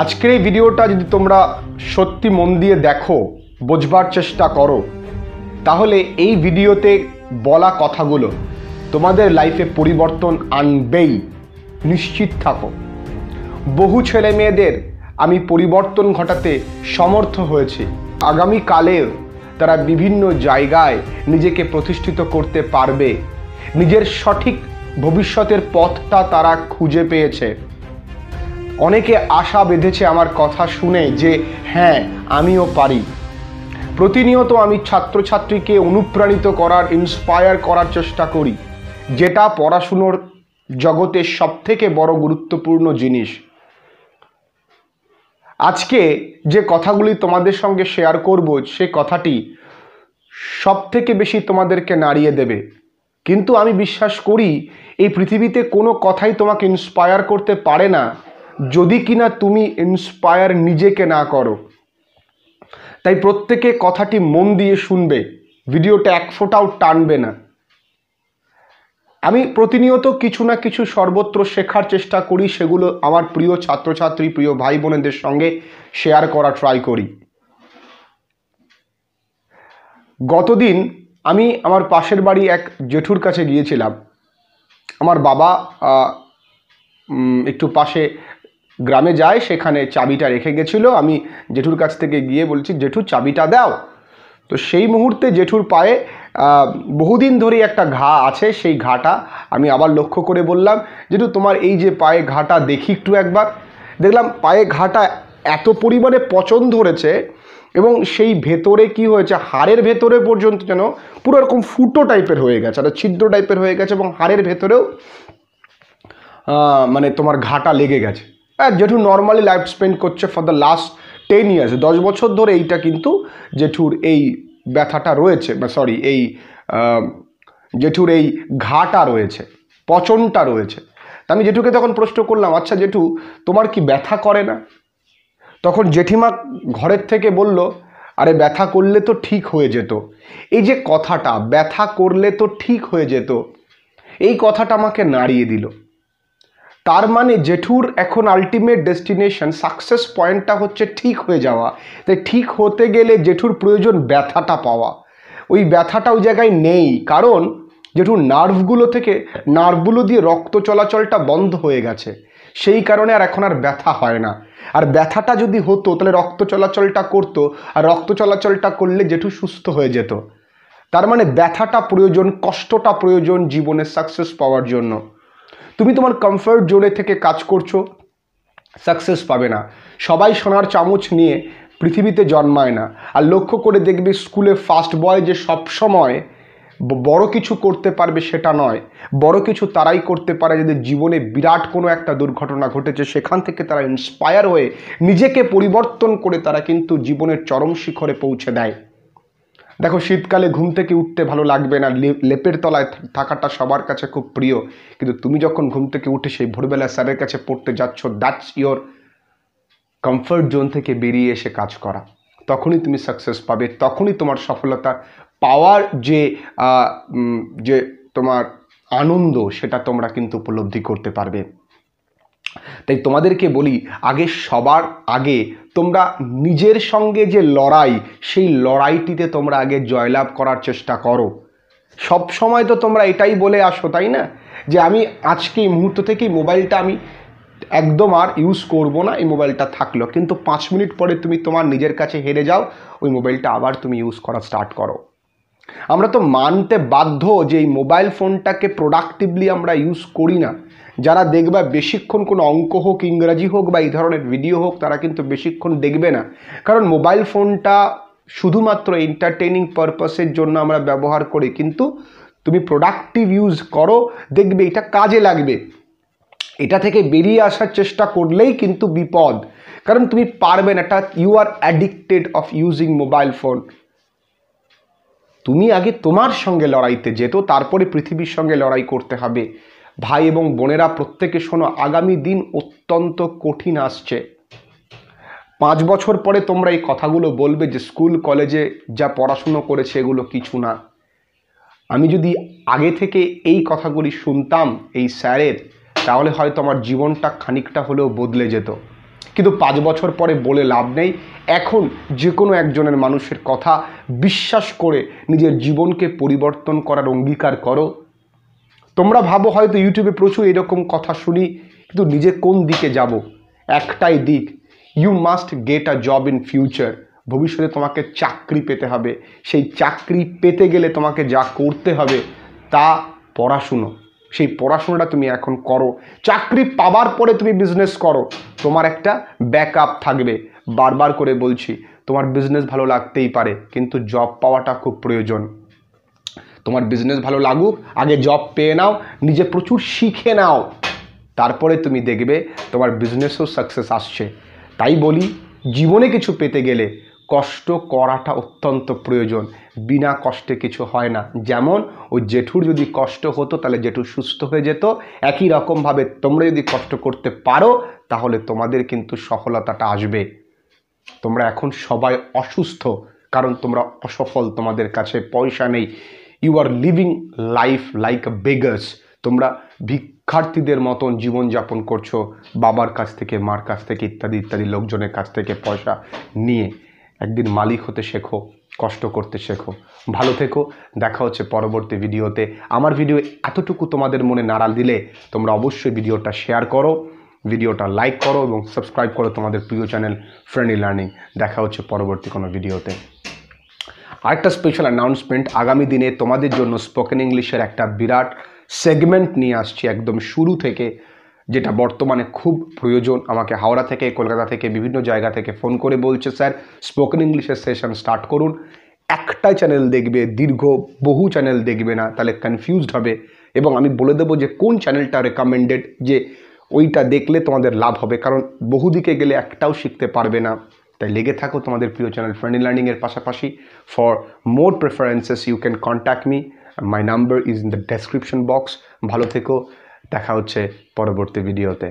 আজকের এই ভিডিওটা যদি তোমরা সত্যি মন দিয়ে দেখো বোঝবার চেষ্টা করো তাহলে এই ভিডিওতে বলা কথাগুলো তোমাদের লাইফে পরিবর্তন আনবেই নিশ্চিত থাকো বহু ছেলে মেয়েদের আমি পরিবর্তন ঘটাতে সমর্থ হয়েছি আগামীকালেও তারা বিভিন্ন জায়গায় নিজেকে প্রতিষ্ঠিত করতে পারবে নিজের সঠিক ভবিষ্যতের পথটা তারা খুঁজে পেয়েছে অনেকে আশা বেঁধেছে আমার কথা শুনে যে হ্যাঁ আমিও পারি প্রতিনিয়ত আমি ছাত্রছাত্রীকে অনুপ্রাণিত করার ইন্সপায়ার করার চেষ্টা করি যেটা পড়াশুনোর জগতের সবথেকে বড় গুরুত্বপূর্ণ জিনিস আজকে যে কথাগুলি তোমাদের সঙ্গে শেয়ার করব সে কথাটি সব থেকে বেশি তোমাদেরকে নাড়িয়ে দেবে কিন্তু আমি বিশ্বাস করি এই পৃথিবীতে কোনো কথাই তোমাকে ইন্সপায়ার করতে পারে না যদি কিনা তুমি ইন্সপায়ার নিজেকে না করো তাই প্রত্যেকে কথাটি মন দিয়ে শুনবে ভিডিওটা এক ফোটাও টানবে না আমি প্রতিনিয়ত কিছু না কিছু সর্বত্র শেখার চেষ্টা করি সেগুলো আমার প্রিয় ছাত্রছাত্রী প্রিয় ভাই বোনেদের সঙ্গে শেয়ার করা ট্রাই করি গতদিন আমি আমার পাশের বাড়ি এক জেঠুর কাছে গিয়েছিলাম আমার বাবা একটু পাশে গ্রামে যায় সেখানে চাবিটা রেখে গেছিলো আমি জেঠুর কাছ থেকে গিয়ে বলছি জেঠু চাবিটা দাও তো সেই মুহূর্তে জেঠুর পায়ে বহুদিন ধরে একটা ঘা আছে সেই ঘাটা আমি আবার লক্ষ্য করে বললাম জেঠু তোমার এই যে পায়ে ঘাটা দেখি একটু একবার দেখলাম পায়ে ঘাটা এত পরিমাণে পচন ধরেছে এবং সেই ভেতরে কি হয়েছে হাড়ের ভেতরে পর্যন্ত যেন পুরো এরকম ফুটো টাইপের হয়ে গেছে একটা ছিদ্র টাইপের হয়ে গেছে এবং হাড়ের ভেতরেও মানে তোমার ঘাটা লেগে গেছে হ্যাঁ জেঠু নর্মালি লাইফ স্পেন্ড করছে for the last ten years দশ বছর ধরে এইটা কিন্তু জেঠুর এই ব্যথাটা রয়েছে বা সরি এই জেঠুর এই ঘাটা রয়েছে পচনটা রয়েছে তা আমি জেঠুকে তখন প্রশ্ন করলাম আচ্ছা জেঠু তোমার কি ব্যথা করে না তখন জেঠিমা ঘরের থেকে বলল আরে ব্যথা করলে তো ঠিক হয়ে যেত এই যে কথাটা ব্যথা করলে তো ঠিক হয়ে যেত এই কথাটা আমাকে নাড়িয়ে দিল তার মানে জেঠুর এখন আলটিমেট ডেস্টিনেশন সাকসেস পয়েন্টটা হচ্ছে ঠিক হয়ে যাওয়া তাই ঠিক হতে গেলে জেঠুর প্রয়োজন ব্যথাটা পাওয়া ওই ব্যথাটা ওই জায়গায় নেই কারণ জেঠুর নার্ভগুলো থেকে নার্ভগুলো দিয়ে রক্ত চলাচলটা বন্ধ হয়ে গেছে সেই কারণে আর এখন আর ব্যথা হয় না আর ব্যথাটা যদি হতো তাহলে রক্ত চলাচলটা করতো আর রক্ত চলাচলটা করলে জেঠু সুস্থ হয়ে যেত তার মানে ব্যথাটা প্রয়োজন কষ্টটা প্রয়োজন জীবনের সাকসেস পাওয়ার জন্য তুমি তোমার কমফর্ট জোনে থেকে কাজ করছো সাকসেস পাবে না সবাই সোনার চামচ নিয়ে পৃথিবীতে জন্মায় না আর লক্ষ্য করে দেখবে স্কুলে ফার্স্ট বয় যে সবসময় বড় কিছু করতে পারবে সেটা নয় বড় কিছু তারাই করতে পারে যাদের জীবনে বিরাট কোনো একটা দুর্ঘটনা ঘটেছে সেখান থেকে তারা ইন্সপায়ার হয়ে নিজেকে পরিবর্তন করে তারা কিন্তু জীবনের চরম শিখরে পৌঁছে দেয় দেখো শীতকালে ঘুম থেকে উঠতে ভালো লাগবে না লেপের তলায় থাকাটা সবার কাছে খুব প্রিয় কিন্তু তুমি যখন ঘুম থেকে উঠে সেই ভোরবেলা স্যারের কাছে পড়তে যাচ্ছ দ্যাটস ইয়োর কমফর্ট জোন থেকে বেরিয়ে এসে কাজ করা তখনই তুমি সাকসেস পাবে তখনই তোমার সফলতা পাওয়ার যে যে তোমার আনন্দ সেটা তোমরা কিন্তু উপলব্ধি করতে পারবে তাই তোমাদেরকে বলি আগে সবার আগে তোমরা নিজের সঙ্গে যে লড়াই সেই লড়াইটিতে তোমরা আগে জয়লাভ করার চেষ্টা করো সব সময় তো তোমরা এটাই বলে আসো তাই না যে আমি আজকে এই মুহূর্ত থেকেই মোবাইলটা আমি একদম আর ইউজ করব না এই মোবাইলটা থাকলো কিন্তু পাঁচ মিনিট পরে তুমি তোমার নিজের কাছে হেরে যাও ওই মোবাইলটা আবার তুমি ইউজ করা স্টার্ট করো আমরা তো মানতে বাধ্য যে এই মোবাইল ফোনটাকে প্রোডাক্টিভলি আমরা ইউজ করি না যারা দেখবা বেশিক্ষণ কোনো অঙ্ক হোক ইংরাজি হোক বা এই ধরনের ভিডিও হোক তারা কিন্তু বেশিক্ষণ দেখবে না কারণ মোবাইল ফোনটা শুধুমাত্র এন্টারটেনিং পারপাসের জন্য আমরা ব্যবহার করি কিন্তু তুমি প্রোডাক্টিভ ইউজ করো দেখবে এটা কাজে লাগবে এটা থেকে বেরিয়ে আসার চেষ্টা করলেই কিন্তু বিপদ কারণ তুমি পারবে না এটা you are addicted of using mobile phone তুমি আগে তোমার সঙ্গে লড়াইতে যেত তারপরে পৃথিবীর সঙ্গে লড়াই করতে হবে ভাই এবং বোনেরা প্রত্যেকে শোনো আগামী দিন অত্যন্ত কঠিন আসছে পাঁচ বছর পরে তোমরা এই কথাগুলো বলবে যে স্কুল কলেজে যা পড়াশুনো করেছে এগুলো কিছু না আমি যদি আগে থেকে এই কথাগুলি শুনতাম এই স্যারের তাহলে হয়তো আমার জীবনটা খানিকটা হলেও বদলে যেত কিন্তু পাঁচ বছর পরে বলে লাভ নেই এখন যে কোনো একজনের মানুষের কথা বিশ্বাস করে নিজের জীবনকে পরিবর্তন করার অঙ্গীকার করো তোমরা ভাবো হয়তো ইউটিউবে প্রচুর এরকম কথা শুনি কিন্তু নিজে কোন দিকে যাব একটাই দিক you must get a job in future ভবিষ্যতে তোমাকে চাকরি পেতে হবে সেই চাকরি পেতে গেলে তোমাকে যা করতে হবে তা পড়াশুনো সেই পড়াশোনাটা তুমি এখন করো চাকরি পাবার পরে তুমি বিজনেস করো তোমার একটা ব্যাক থাকবে বারবার করে বলছি তোমার বিজনেস ভালো লাগতেই পারে কিন্তু জব পাওয়াটা খুব প্রয়োজন তোমার বিজনেস ভালো লাগুক আগে জব পেয়ে নাও নিজে প্রচুর শিখে নাও তারপরে তুমি দেখবে তোমার বিজনেসও সাকসেস আসছে তাই বলি জীবনে কিছু পেতে গেলে কষ্ট করাটা অত্যন্ত প্রয়োজন বিনা কষ্টে কিছু হয় না যেমন ও জেঠুর যদি কষ্ট হতো তাহলে জেঠু সুস্থ হয়ে যেত একই রকমভাবে তোমরা যদি কষ্ট করতে পারো তাহলে তোমাদের কিন্তু সফলতাটা আসবে তোমরা এখন সবাই অসুস্থ কারণ তোমরা অসফল তোমাদের কাছে পয়সা নেই you are living life like beggars তোমরা ভিক্ষার্থীদের মতন জীবনযাপন করছো বাবার কাছ থেকে মার কাছ থেকে ইত্যাদি ইত্যাদি লোকজনের কাছ থেকে পয়সা নিয়ে একদিন মালিক হতে শেখো কষ্ট করতে শেখো ভালো থেকো দেখা হচ্ছে পরবর্তী ভিডিওতে আমার ভিডিও এতটুকু তোমাদের মনে নাড়াল দিলে তোমরা অবশ্যই ভিডিওটা শেয়ার করো ভিডিওটা লাইক করো এবং সাবস্ক্রাইব করো তোমাদের প্রিয় চ্যানেল ফ্রেন্ডলি লার্নিং দেখা হচ্ছে পরবর্তী কোনো ভিডিওতে আরেকটা স্পেশাল অ্যানাউন্সমেন্ট আগামী দিনে তোমাদের জন্য স্পোকেন ইংলিশের একটা বিরাট সেগমেন্ট নিয়ে আসছি একদম শুরু থেকে যেটা বর্তমানে খুব প্রয়োজন আমাকে হাওড়া থেকে কলকাতা থেকে বিভিন্ন জায়গা থেকে ফোন করে বলছে স্যার স্পোকেন ইংলিশের সেশন স্টার্ট করুন একটা চ্যানেল দেখবে দীর্ঘ বহু চ্যানেল দেখবে না তাহলে কনফিউজড হবে এবং আমি বলে দেবো যে কোন চ্যানেলটা রেকমেন্ডেড যে ওইটা দেখলে তোমাদের লাভ হবে কারণ বহুদিকে গেলে একটাও শিখতে পারবে না তাই লেগে থাকো তোমাদের প্রিয় চ্যানেল ফ্রেন্ডলি লার্নিংয়ের পাশাপাশি for more preferences you can contact me my number is in the description box ভালো থেকো দেখা হচ্ছে পরবর্তী ভিডিওতে